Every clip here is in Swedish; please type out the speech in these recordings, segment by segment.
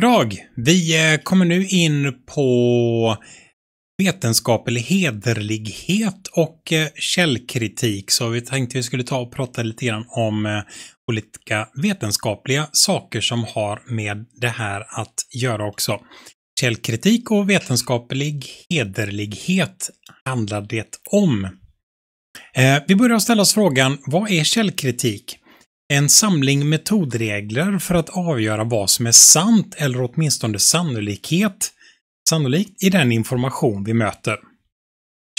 Goddag! Vi eh, kommer nu in på vetenskaplig hederlighet och eh, källkritik. Så vi tänkte vi skulle ta och prata lite grann om eh, olika vetenskapliga saker som har med det här att göra också. Källkritik och vetenskaplig hederlighet handlar det om. Vi börjar ställa oss frågan, vad är källkritik? En samling metodregler för att avgöra vad som är sant eller åtminstone sannolikhet, sannolikt i den information vi möter.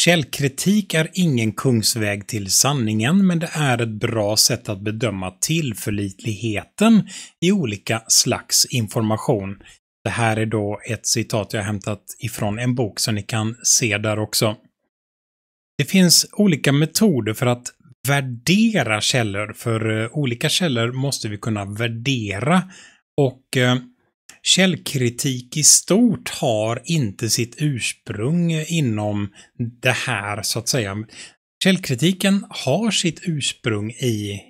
Källkritik är ingen kungsväg till sanningen, men det är ett bra sätt att bedöma tillförlitligheten i olika slags information. Det här är då ett citat jag hämtat ifrån en bok som ni kan se där också. Det finns olika metoder för att värdera källor, för eh, olika källor måste vi kunna värdera. Och eh, källkritik i stort har inte sitt ursprung inom det här, så att säga. Källkritiken har sitt ursprung i,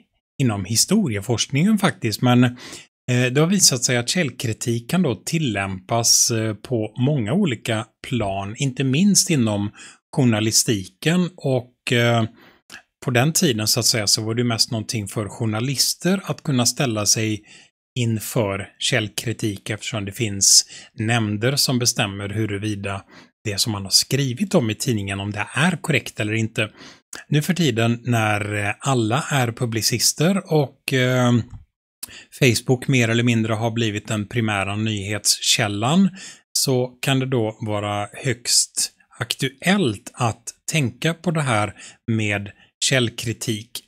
inom historieforskningen faktiskt, men eh, det har visat sig att källkritik kan då tillämpas på många olika plan, inte minst inom journalistiken och på den tiden så att säga så var det mest någonting för journalister att kunna ställa sig inför källkritik eftersom det finns nämnder som bestämmer huruvida det som man har skrivit om i tidningen, om det är korrekt eller inte. Nu för tiden när eh, alla är publicister och eh, Facebook mer eller mindre har blivit den primära nyhetskällan så kan det då vara högst aktuellt att tänka på det här med källkritik.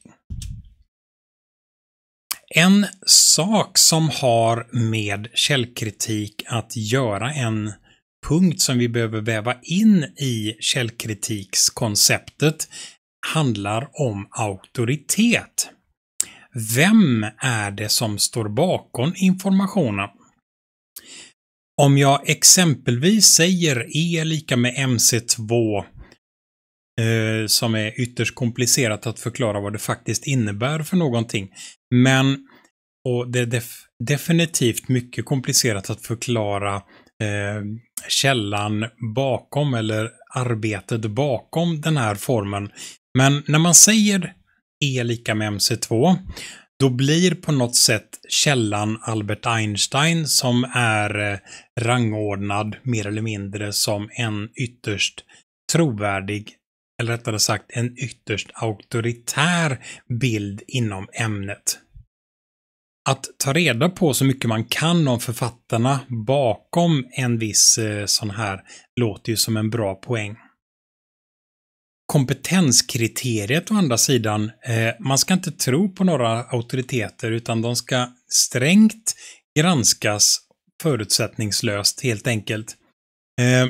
En sak som har med källkritik att göra, en punkt som vi behöver väva in i källkritikskonceptet, handlar om auktoritet. Vem är det som står bakom informationen? Om jag exempelvis säger E lika med mc2 eh, som är ytterst komplicerat att förklara vad det faktiskt innebär för någonting. Men, och det är def definitivt mycket komplicerat att förklara eh, källan bakom eller arbetet bakom den här formen. Men när man säger E lika med MC2, då blir på något sätt källan Albert Einstein som är eh, rangordnad mer eller mindre som en ytterst trovärdig eller rättare sagt en ytterst auktoritär bild inom ämnet. Att ta reda på så mycket man kan om författarna bakom en viss eh, sån här låter ju som en bra poäng. Kompetenskriteriet å andra sidan, eh, man ska inte tro på några auktoriteter utan de ska strängt granskas förutsättningslöst helt enkelt. Eh,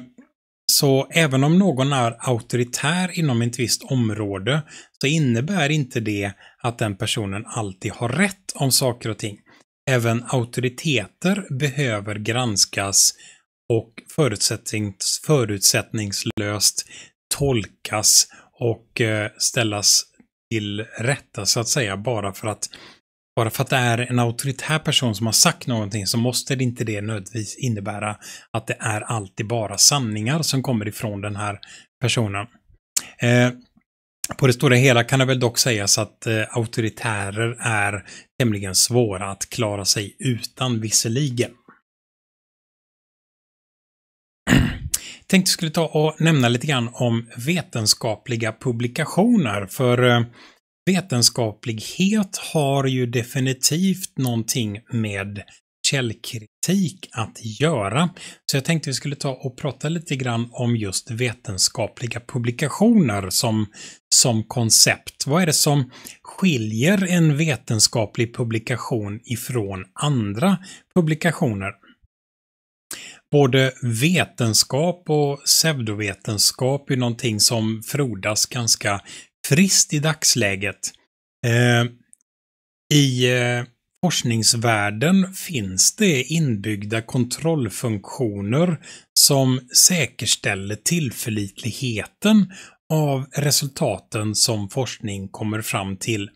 så även om någon är auktoritär inom ett visst område så innebär inte det att den personen alltid har rätt om saker och ting. Även auktoriteter behöver granskas och förutsättnings, förutsättningslöst tolkas och eh, ställas till rätta så att säga bara för att bara för att det är en auktoritär person som har sagt någonting så måste det inte det nödvändigtvis innebära att det är alltid bara sanningar som kommer ifrån den här personen. Eh, på det stora hela kan det väl dock sägas att eh, auktoritärer är tämligen svåra att klara sig utan visserligen. tänkte skulle ta och nämna lite grann om vetenskapliga publikationer för eh, vetenskaplighet har ju definitivt någonting med källkritik att göra. Så jag tänkte vi skulle ta och prata lite grann om just vetenskapliga publikationer som, som koncept. Vad är det som skiljer en vetenskaplig publikation ifrån andra publikationer? Både vetenskap och pseudovetenskap är någonting som frodas ganska Frist i dagsläget. Eh, I eh, forskningsvärlden finns det inbyggda kontrollfunktioner som säkerställer tillförlitligheten av resultaten som forskning kommer fram till.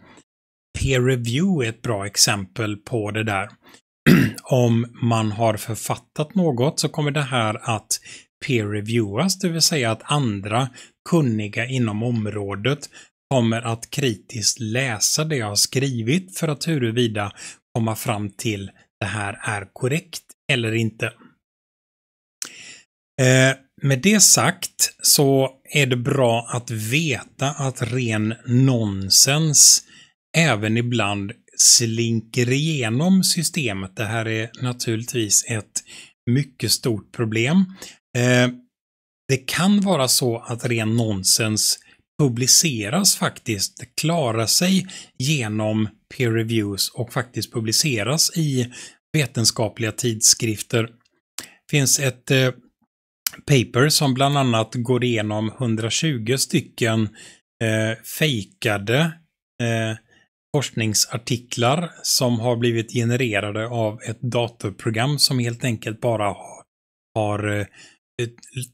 Peer review är ett bra exempel på det där. Om man har författat något så kommer det här att peer reviewas, det vill säga att andra kunniga inom området kommer att kritiskt läsa det jag har skrivit för att huruvida komma fram till det här är korrekt eller inte. Eh, med det sagt så är det bra att veta att ren nonsens även ibland slinker igenom systemet. Det här är naturligtvis ett mycket stort problem. Eh, det kan vara så att ren nonsens publiceras faktiskt, klarar sig genom peer reviews och faktiskt publiceras i vetenskapliga tidskrifter. Det finns ett eh, paper som bland annat går igenom 120 stycken eh, fejkade eh, forskningsartiklar som har blivit genererade av ett datorprogram som helt enkelt bara har, har eh,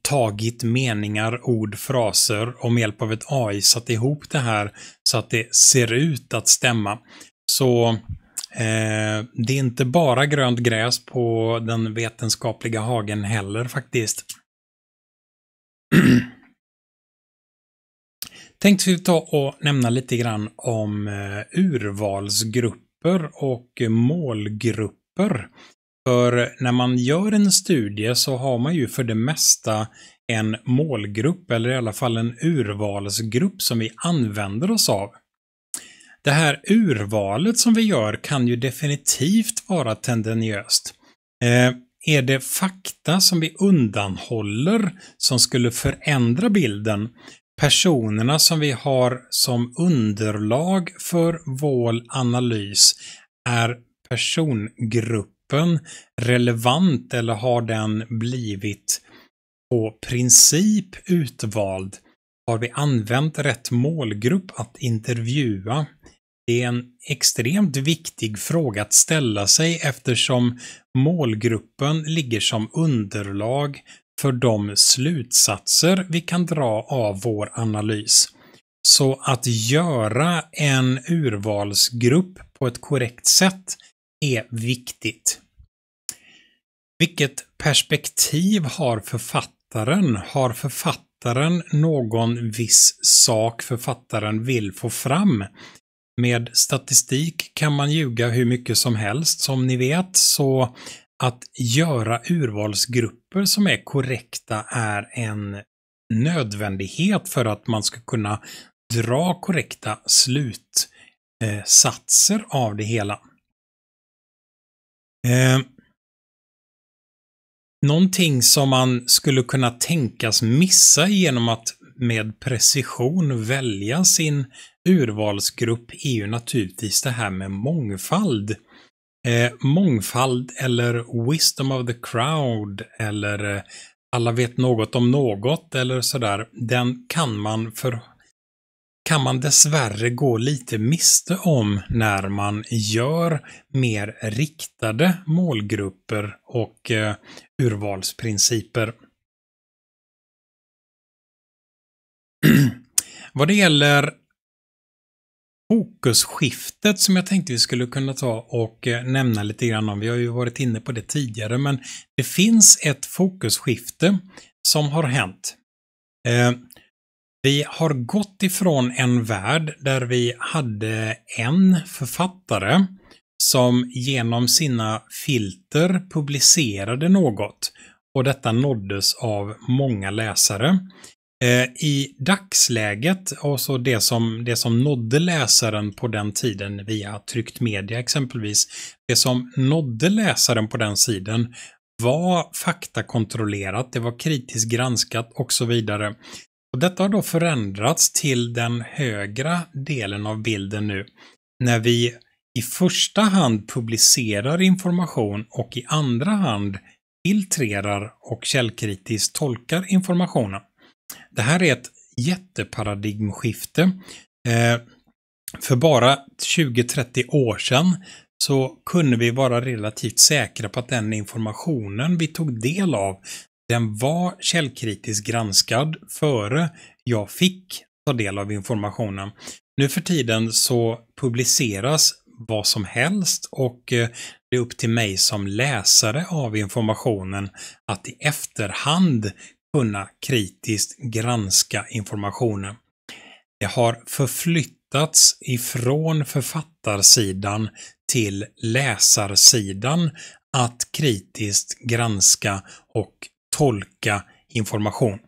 tagit meningar, ord, fraser och med hjälp av ett AI satt ihop det här så att det ser ut att stämma. Så eh, det är inte bara grönt gräs på den vetenskapliga hagen heller faktiskt. Tänkte vi ta och nämna lite grann om eh, urvalsgrupper och målgrupper. För när man gör en studie så har man ju för det mesta en målgrupp eller i alla fall en urvalsgrupp som vi använder oss av. Det här urvalet som vi gör kan ju definitivt vara tendeniöst. Eh, är det fakta som vi undanhåller som skulle förändra bilden? Personerna som vi har som underlag för vår analys är persongrupp gruppen relevant eller har den blivit på princip utvald? Har vi använt rätt målgrupp att intervjua? Det är en extremt viktig fråga att ställa sig eftersom målgruppen ligger som underlag för de slutsatser vi kan dra av vår analys. Så att göra en urvalsgrupp på ett korrekt sätt är viktigt. Vilket perspektiv har författaren? Har författaren någon viss sak författaren vill få fram? Med statistik kan man ljuga hur mycket som helst som ni vet, så att göra urvalsgrupper som är korrekta är en nödvändighet för att man ska kunna dra korrekta slutsatser av det hela. Eh, Någonting som man skulle kunna tänkas missa genom att med precision välja sin urvalsgrupp är ju naturligtvis det här med mångfald. Eh, mångfald eller wisdom of the crowd eller eh, alla vet något om något eller sådär, den kan man för kan man dessvärre gå lite miste om när man gör mer riktade målgrupper och eh, urvalsprinciper. Vad det gäller fokusskiftet som jag tänkte vi skulle kunna ta och eh, nämna lite grann om. Vi har ju varit inne på det tidigare, men det finns ett fokusskifte som har hänt. Eh, vi har gått ifrån en värld där vi hade en författare som genom sina filter publicerade något och detta nåddes av många läsare. Eh, I dagsläget, alltså det som, det som nådde läsaren på den tiden via tryckt media exempelvis, det som nådde läsaren på den sidan var faktakontrollerat, det var kritiskt granskat och så vidare. Och detta har då förändrats till den högra delen av bilden nu, när vi i första hand publicerar information och i andra hand filtrerar och källkritiskt tolkar informationen. Det här är ett jätteparadigmskifte. Eh, för bara 20-30 år sedan så kunde vi vara relativt säkra på att den informationen vi tog del av den var källkritiskt granskad före jag fick ta del av informationen. Nu för tiden så publiceras vad som helst och eh, det är upp till mig som läsare av informationen att i efterhand kunna kritiskt granska informationen. Det har förflyttats ifrån författarsidan till läsarsidan att kritiskt granska och tolka information.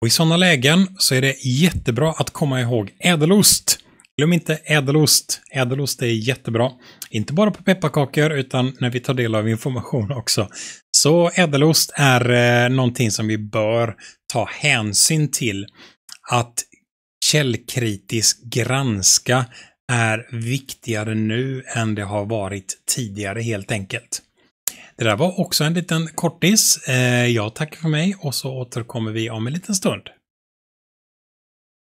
Och I sådana lägen så är det jättebra att komma ihåg ädelost. Glöm inte ädelost. Ädelost är jättebra. Inte bara på pepparkakor utan när vi tar del av information också. Så ädelost är eh, någonting som vi bör ta hänsyn till. Att källkritisk granska är viktigare nu än det har varit tidigare helt enkelt. Det där var också en liten kortis. Eh, Jag tackar för mig och så återkommer vi om en liten stund.